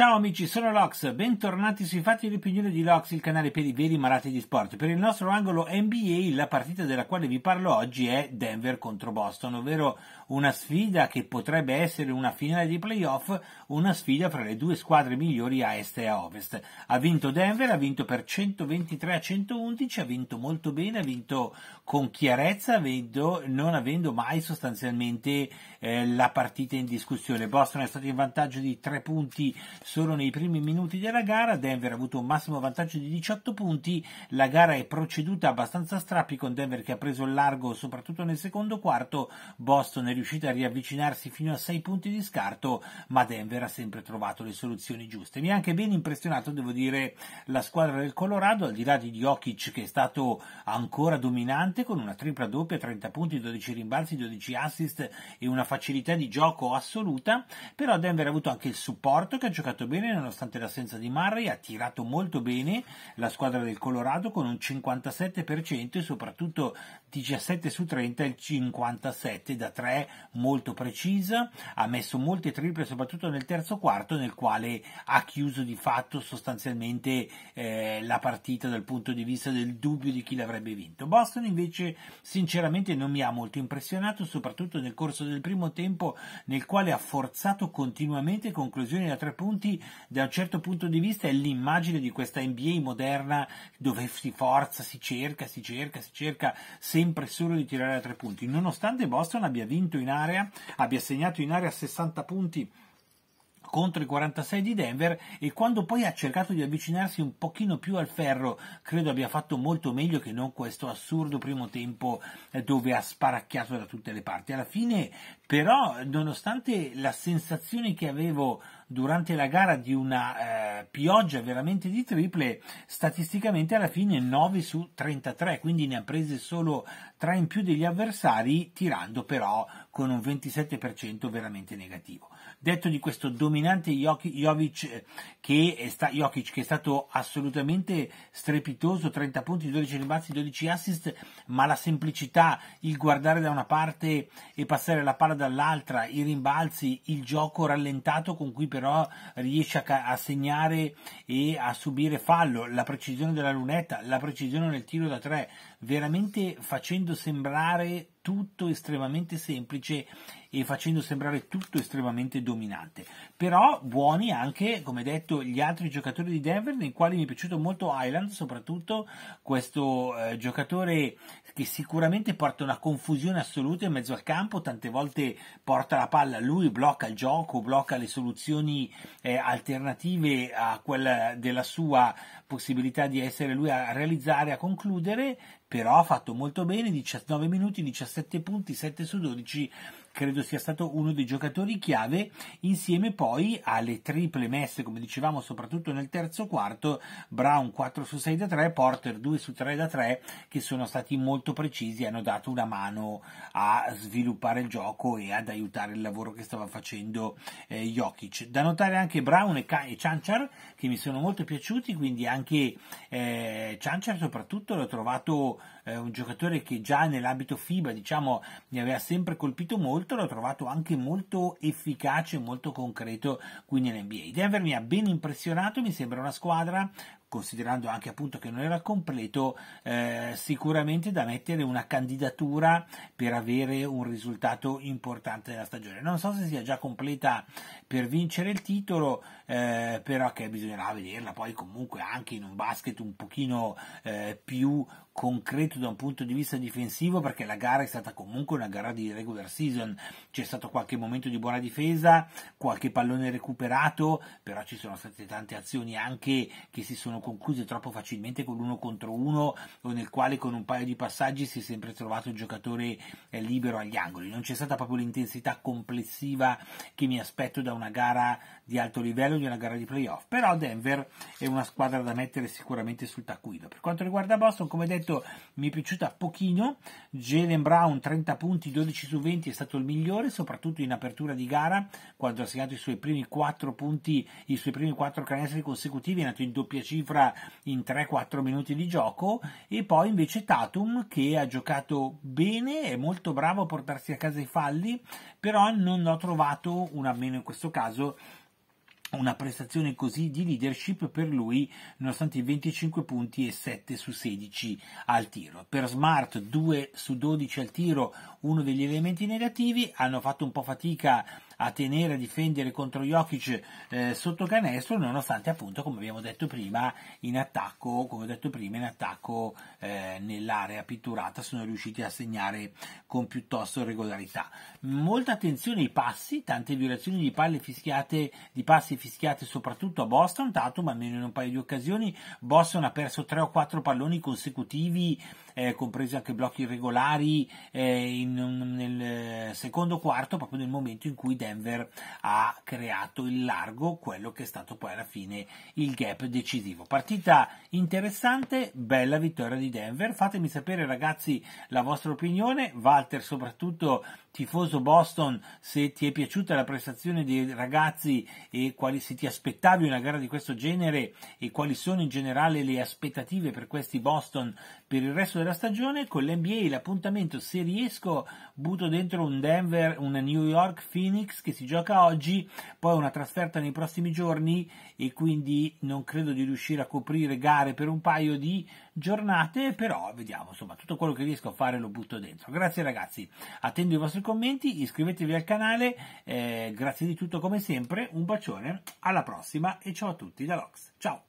Ciao amici, sono Lox, bentornati sui fatti e l'opinione di Lox, il canale per i veri malati di sport. Per il nostro angolo NBA, la partita della quale vi parlo oggi è Denver contro Boston, ovvero una sfida che potrebbe essere una finale di playoff, una sfida fra le due squadre migliori a est e a ovest. Ha vinto Denver, ha vinto per 123 a 111, ha vinto molto bene, ha vinto con chiarezza, avendo, non avendo mai sostanzialmente eh, la partita in discussione. Boston è stato in vantaggio di 3 punti Solo nei primi minuti della gara Denver ha avuto un massimo vantaggio di 18 punti, la gara è proceduta abbastanza strappi con Denver che ha preso il largo soprattutto nel secondo quarto, Boston è riuscita a riavvicinarsi fino a 6 punti di scarto, ma Denver ha sempre trovato le soluzioni giuste. Mi ha anche ben impressionato, devo dire, la squadra del Colorado, al di là di Jokic che è stato ancora dominante con una tripla doppia, 30 punti, 12 rimbalzi, 12 assist e una facilità di gioco assoluta, però Denver ha avuto anche il supporto che ha giocato giocato bene nonostante l'assenza di Murray, ha tirato molto bene la squadra del Colorado con un 57% e soprattutto 17 su 30 il 57 da 3 molto precisa, ha messo molte triple soprattutto nel terzo quarto nel quale ha chiuso di fatto sostanzialmente eh, la partita dal punto di vista del dubbio di chi l'avrebbe vinto. Boston invece sinceramente non mi ha molto impressionato soprattutto nel corso del primo tempo nel quale ha forzato continuamente conclusioni da tre punti Uniti da un certo punto di vista è l'immagine di questa NBA moderna dove si forza, si cerca, si cerca, si cerca sempre solo di tirare a tre punti. Nonostante Boston abbia vinto in area, abbia segnato in area 60 punti contro i 46 di Denver e quando poi ha cercato di avvicinarsi un pochino più al ferro credo abbia fatto molto meglio che non questo assurdo primo tempo eh, dove ha sparacchiato da tutte le parti. Alla fine però nonostante la sensazione che avevo durante la gara di una eh, pioggia veramente di triple, statisticamente alla fine 9 su 33, quindi ne ha prese solo 3 in più degli avversari, tirando però con un 27% veramente negativo. Detto di questo dominante Jokic che, sta, Jokic che è stato assolutamente strepitoso, 30 punti, 12 rimbalzi, 12 assist, ma la semplicità, il guardare da una parte e passare la palla dall'altra, i rimbalzi, il gioco rallentato con cui per però riesce a, a, segnare e a subire fallo, la precisione della lunetta, la precisione nel tiro da tre, veramente facendo sembrare tutto estremamente semplice e facendo sembrare tutto estremamente dominante. Però buoni anche, come detto, gli altri giocatori di Denver, nei quali mi è piaciuto molto Island, soprattutto questo eh, giocatore che sicuramente porta una confusione assoluta in mezzo al campo, tante volte porta la palla a lui, blocca il gioco, blocca le soluzioni eh, alternative a quella della sua possibilità di essere lui a realizzare, a concludere, però ha fatto molto bene, 19 minuti, 17 7 punti, 7 su 12 credo sia stato uno dei giocatori chiave, insieme poi alle triple messe, come dicevamo, soprattutto nel terzo quarto, Brown 4 su 6 da 3, Porter 2 su 3 da 3, che sono stati molto precisi e hanno dato una mano a sviluppare il gioco e ad aiutare il lavoro che stava facendo eh, Jokic. Da notare anche Brown e, Ca- e Chanchar, che mi sono molto piaciuti, quindi anche eh, Chanchar soprattutto l'ho trovato eh, un giocatore che già nell'ambito FIBA diciamo mi aveva sempre colpito molto soprattutto l'ho trovato anche molto efficace, molto concreto qui nell'NBA. Denver mi ha ben impressionato, mi sembra una squadra considerando anche appunto che non era completo, eh, sicuramente da mettere una candidatura per avere un risultato importante della stagione. Non so se sia già completa per vincere il titolo, eh, però che bisognerà vederla poi comunque anche in un basket un pochino eh, più concreto da un punto di vista difensivo perché la gara è stata comunque una gara di regular season, c'è stato qualche momento di buona difesa, qualche pallone recuperato, però ci sono state tante azioni anche che si sono venivano concluse troppo facilmente con l'uno contro uno o nel quale con un paio di passaggi si è sempre trovato il giocatore eh, libero agli angoli. Non c'è stata proprio l'intensità complessiva che mi aspetto da una gara di alto livello, di una gara di playoff. Però Denver è una squadra da mettere sicuramente sul taccuino. Per quanto riguarda Boston, come detto, mi è piaciuta pochino. Jalen Brown 30 punti, 12 su 20 è stato il migliore, soprattutto in apertura di gara, quando ha segnato i suoi primi 4 punti, i suoi primi 4 canestri consecutivi, è nato in doppia cifra cifra in 3-4 minuti di gioco e poi invece Tatum che ha giocato bene, è molto bravo a portarsi a casa i falli, però non ho trovato, un almeno in questo caso, una prestazione così di leadership per lui nonostante i 25 punti e 7 su 16 al tiro. Per Smart 2 su 12 al tiro, uno degli elementi negativi, hanno fatto un po' fatica a tenere a difendere contro Jokic eh, sotto canestro, nonostante appunto, come abbiamo detto prima, in attacco, come ho detto prima, in attacco eh, nell'area pitturata sono riusciti a segnare con piuttosto regolarità. Molta attenzione ai passi, tante violazioni di palle fischiate, di passi fischiate soprattutto a Boston, Tatum almeno in un paio di occasioni, Boston ha perso 3 o 4 palloni consecutivi, eh, compresi anche blocchi irregolari, eh, in, nel eh, secondo quarto, proprio nel momento in cui Denver Denver ha creato in largo quello che è stato poi alla fine il gap decisivo. Partita interessante, bella vittoria di Denver. Fatemi sapere ragazzi la vostra opinione. Walter, soprattutto tifoso Boston, se ti è piaciuta la prestazione dei ragazzi e quali, se ti aspettavi una gara di questo genere e quali sono in generale le aspettative per questi Boston per il resto della stagione. Con l'NBA l'appuntamento, se riesco, butto dentro un Denver, una New York, Phoenix che si gioca oggi, poi una trasferta nei prossimi giorni e quindi non credo di riuscire a coprire gare per un paio di giornate, però vediamo, insomma, tutto quello che riesco a fare lo butto dentro. Grazie ragazzi, attendo i vostri commenti, iscrivetevi al canale, eh, grazie di tutto come sempre, un bacione, alla prossima e ciao a tutti da Lox. Ciao!